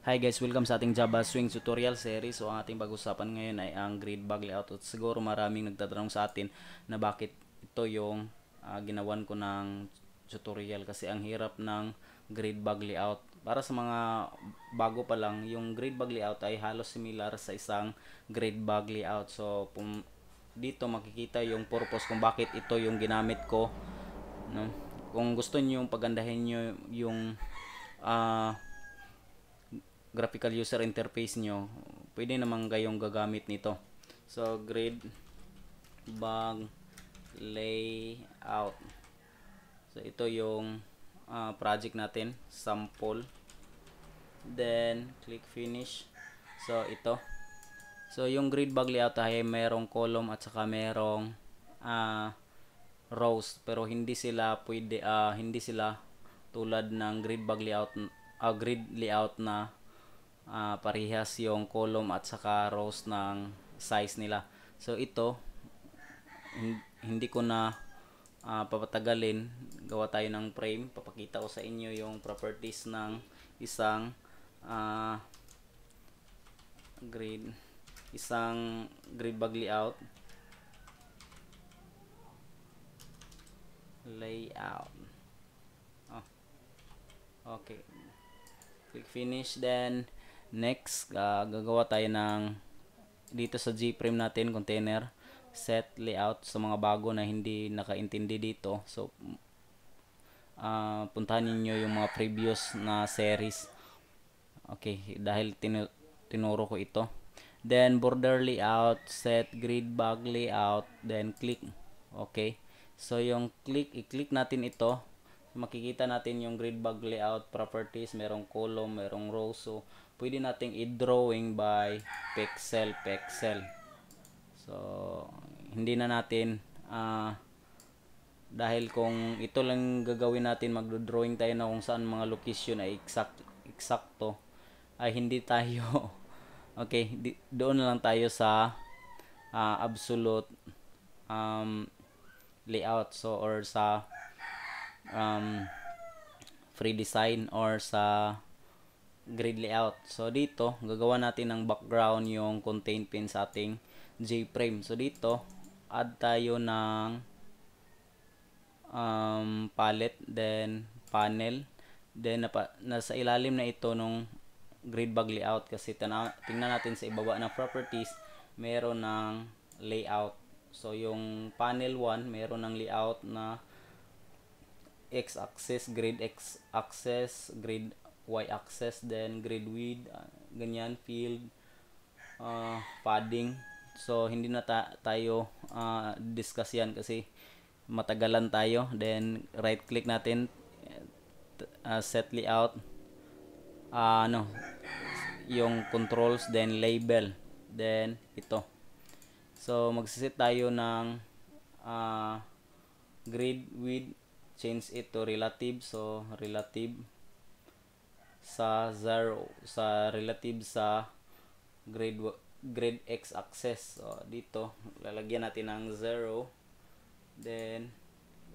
Hi guys, welcome sa ating Java Swing tutorial series. So ang ating pag-usapan ngayon ay ang grid bag layout. At siguro maraming nagtatanong sa atin na bakit ito yung uh, ginawan ko ng tutorial kasi ang hirap ng grid bag layout. Para sa mga bago pa lang, yung grid bag layout ay halos similar sa isang grid bag layout. So pum dito makikita yung purpose kung bakit ito yung ginamit ko. No? Kung gusto niyo pagandahin niyo yung uh, graphical user interface nyo, pwede naman kayong gagamit nito. So, grid bag layout. So, ito yung uh, project natin, sample. Then, click finish. So, ito. So, yung grid bag layout ay merong column at saka merong uh, rows. Pero, hindi sila pwede, uh, hindi sila tulad ng grid bag layout, uh, grid layout na uh, parehas yung column at saka rows ng size nila. So ito hindi ko na uh, papatagalin. Gawa tayo ng frame. Papakita ko sa inyo yung properties ng isang uh, grid isang grid bag layout layout oh. okay click finish then Next, uh, gagawa tayo ng dito sa gframe natin, container, set layout sa mga bago na hindi nakaintindi dito. So, uh, puntahan ninyo yung mga previous na series. Okay, dahil tinu tinuro ko ito. Then, border layout, set grid bag layout, then click. Okay, so yung click, i-click natin ito. Makikita natin yung grid bag layout properties, merong column, merong row. So, pwede nating i-drawing by pixel pixel. So, hindi na natin uh, dahil kung ito lang gagawin natin, magdo-drawing tayo na kung saan mga location ay exact eksakto ay hindi tayo okay, di, doon na lang tayo sa uh, absolute um, layout so or sa um, free design or sa grid layout. So, dito, gagawa natin ng background yung contain pin sa ating J-frame. So, dito, add tayo ng um, palette, then panel, then napa, nasa ilalim na ito nung grid bag layout kasi tingnan natin sa ibaba ng properties, meron ng layout. So, yung panel 1, meron ng layout na x-axis, grid x-axis, grid y-axis, then grid width, ah, ganyan, field, uh, padding. So, hindi na ta tayo uh, discuss yan kasi matagalan tayo. Then, right click natin, uh, set layout, uh, ano, yung controls, then label, then ito. So, magsisit tayo ng uh, grid width, change it to relative. So, relative sa 0 sa relative sa grade grade x axis. So, dito lalagyan natin ng 0 then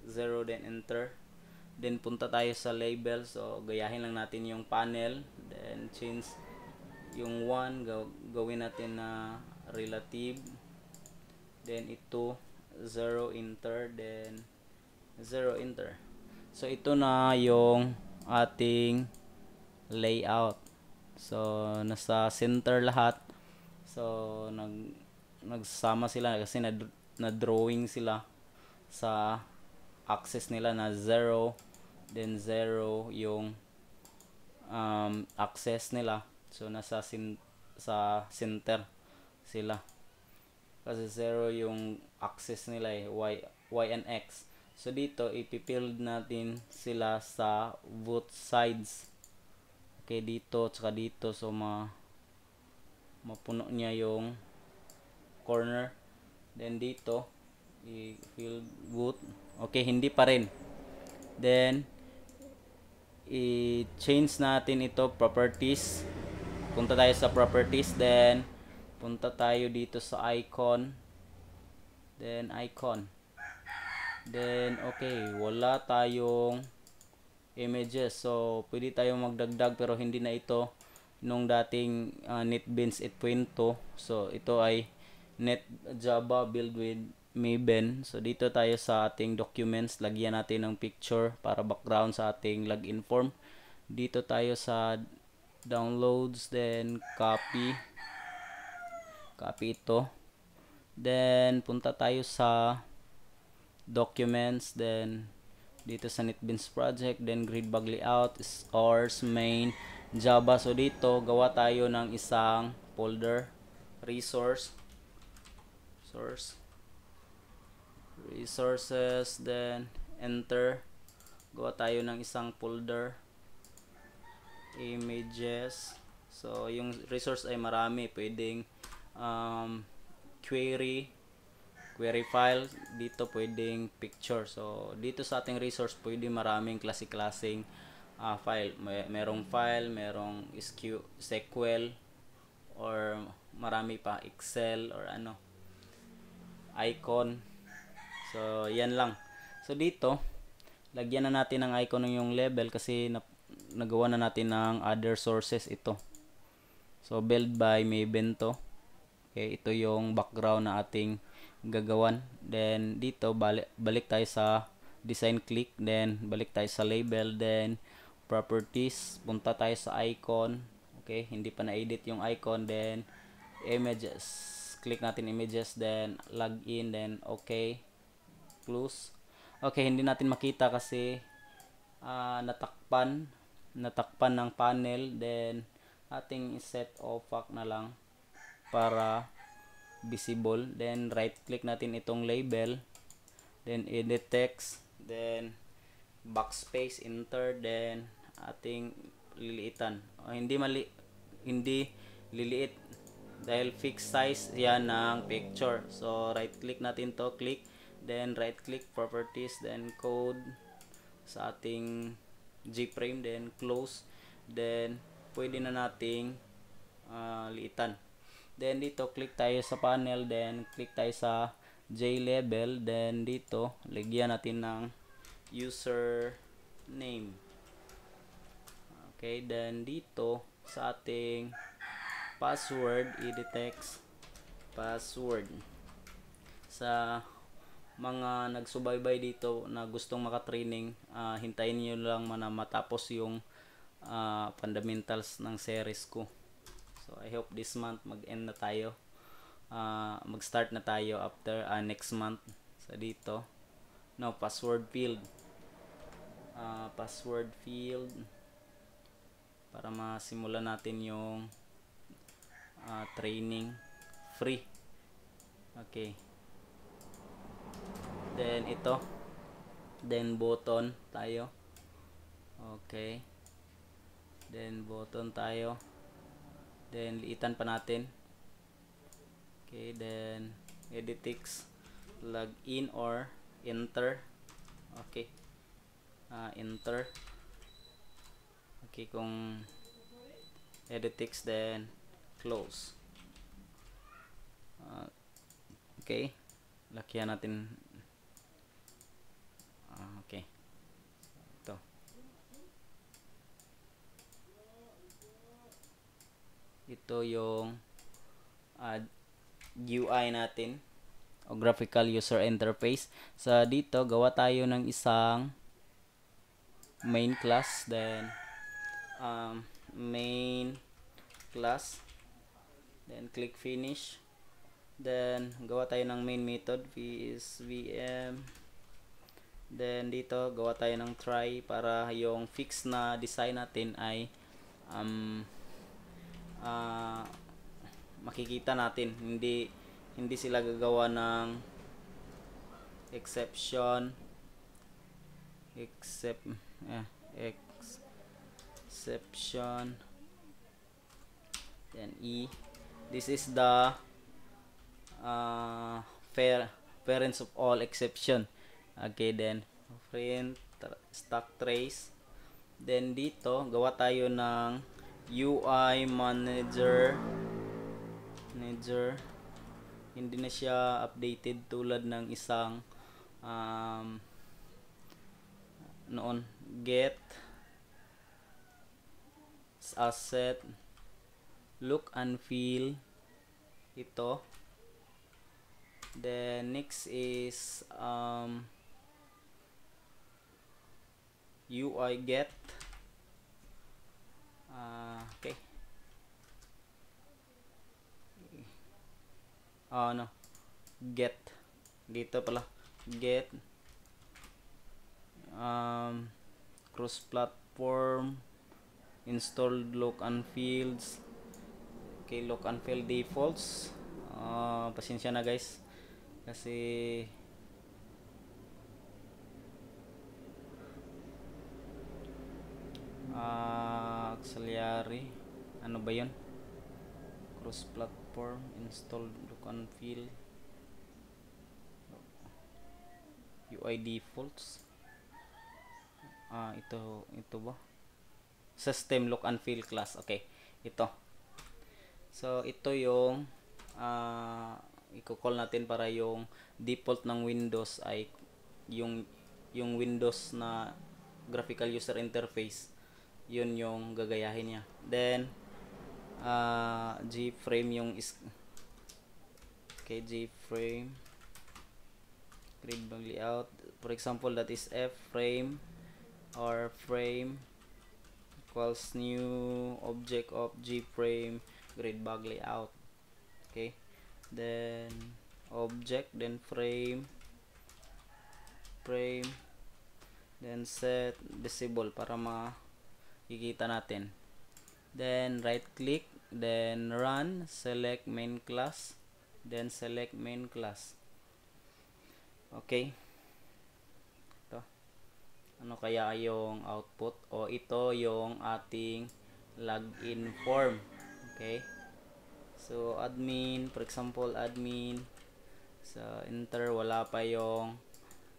0 then enter. Then punta tayo sa label. So gayahin lang natin yung panel then change yung 1 gaw gawin natin na relative then ito 0 enter then 0 enter so ito na yung ating layout. So, nasa center lahat. So, nag, nagsama sila kasi na, na drawing sila sa axis nila na 0 then 0 yung um, axis nila so nasa sin sa center sila kasi 0 yung axis nila eh, y, y and x so dito ipipild natin sila sa both sides malaki dito at saka dito so ma mapuno niya yung corner then dito i-fill good okay hindi pa rin then i-change natin ito properties punta tayo sa properties then punta tayo dito sa icon then icon then okay wala tayong images. So, pwede tayong magdagdag pero hindi na ito nung dating uh, NetBeans 8.2. So, ito ay Net Java build with Maven. So, dito tayo sa ating documents. Lagyan natin ng picture para background sa ating login form. Dito tayo sa downloads, then copy. Copy ito. Then, punta tayo sa documents, then dito sa NetBeans project, then grid bag layout, stores, main, Java. So dito, gawa tayo ng isang folder, resource, source, resources, then enter. Gawa tayo ng isang folder, images. So yung resource ay marami, pwedeng um, query, query file, dito pwedeng picture. So, dito sa ating resource, pwede maraming klase-klaseng uh, file. May, merong file, merong SQL, or marami pa, Excel, or ano, icon. So, yan lang. So, dito, lagyan na natin ng icon ng yung level kasi na, nagawa na natin ng other sources ito. So, build by Maven to. Okay, ito yung background na ating gagawan. Then dito balik balik tayo sa design click, then balik tayo sa label, then properties, punta tayo sa icon. Okay, hindi pa na-edit yung icon, then images. Click natin images, then login, then okay. Close. Okay, hindi natin makita kasi uh, natakpan natakpan ng panel then ating set opaque na lang para visible then right click natin itong label then edit text then backspace enter then ating liliitan o, hindi mali hindi liliit dahil fixed size yan ng picture so right click natin to click then right click properties then code sa ating gframe then close then pwede na nating uh, liitan Then dito click tayo sa panel, then click tayo sa J level, then dito lagyan natin ng user name. Okay, then dito sa ating password, i-detects password. Sa mga nagsubaybay dito na gustong makatraining, uh, hintayin niyo lang man matapos yung uh, fundamentals ng series ko. So I hope this month mag-end na tayo. Uh, mag-start na tayo after uh, next month. So dito. No, password field. Uh, password field. Para masimulan natin yung uh, training. Free. Okay. Then ito. Then button tayo. Okay. Then button tayo. Then, liitan pa natin. Okay, then, editix, log in or enter. Okay. Uh, enter. Okay, kung editix, then, close. Uh, okay. Lakihan natin Ito yung uh, ah, UI natin o graphical user interface. Sa so, dito, gawa tayo ng isang main class. Then, um, main class. Then, click finish. Then, gawa tayo ng main method. V is VM. Then, dito, gawa tayo ng try para yung fix na design natin ay um, uh, makikita natin hindi hindi sila gagawa ng exception except eh, exception then e this is the uh, fair parents of all exception okay then print stack trace then dito gawa tayo ng UI manager manager hindi na siya updated tulad ng isang um, noon get asset look and feel ito then next is um, UI get Uh, okay. Oh, ah, no. Get. Dito pala. Get. Um, cross-platform. Installed lock and fields. Okay, lock and field defaults. Uh, pasensya na guys. Kasi... Uh, auxiliary ano ba yun cross platform install look and feel UI defaults ah ito ito ba system look and feel class okay ito so ito yung uh, i-call natin para yung default ng Windows ay yung yung Windows na graphical user interface yun yung gagayahin niya then uh, G-frame yung is okay G-frame grid bang layout for example that is F-frame or frame equals new object of G-frame grid bug layout okay then object then frame frame then set disable para ma kikita natin. Then, right click, then run, select main class, then select main class. Okay. Ito. Ano kaya yung output? O ito yung ating login form. Okay. So, admin, for example, admin. So, enter, wala pa yung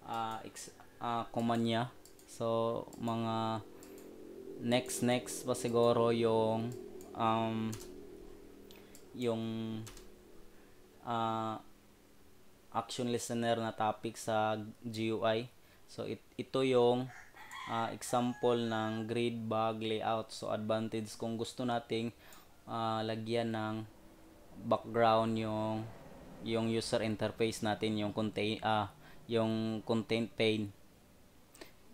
uh, ex, uh, command niya. So, mga next next pa siguro yung um, yung uh, action listener na topic sa GUI. So it, ito yung uh, example ng grid bag layout. So advantage kung gusto nating uh, lagyan ng background yung yung user interface natin yung contain uh, yung content pane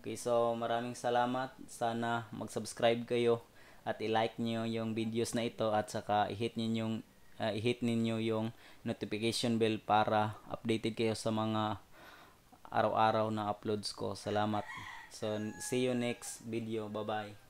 Okay, so maraming salamat. Sana mag-subscribe kayo at i-like niyo yung videos na ito at saka i-hit niyo yung uh, ah, i-hit niyo yung notification bell para updated kayo sa mga araw-araw na uploads ko. Salamat. So see you next video. Bye-bye.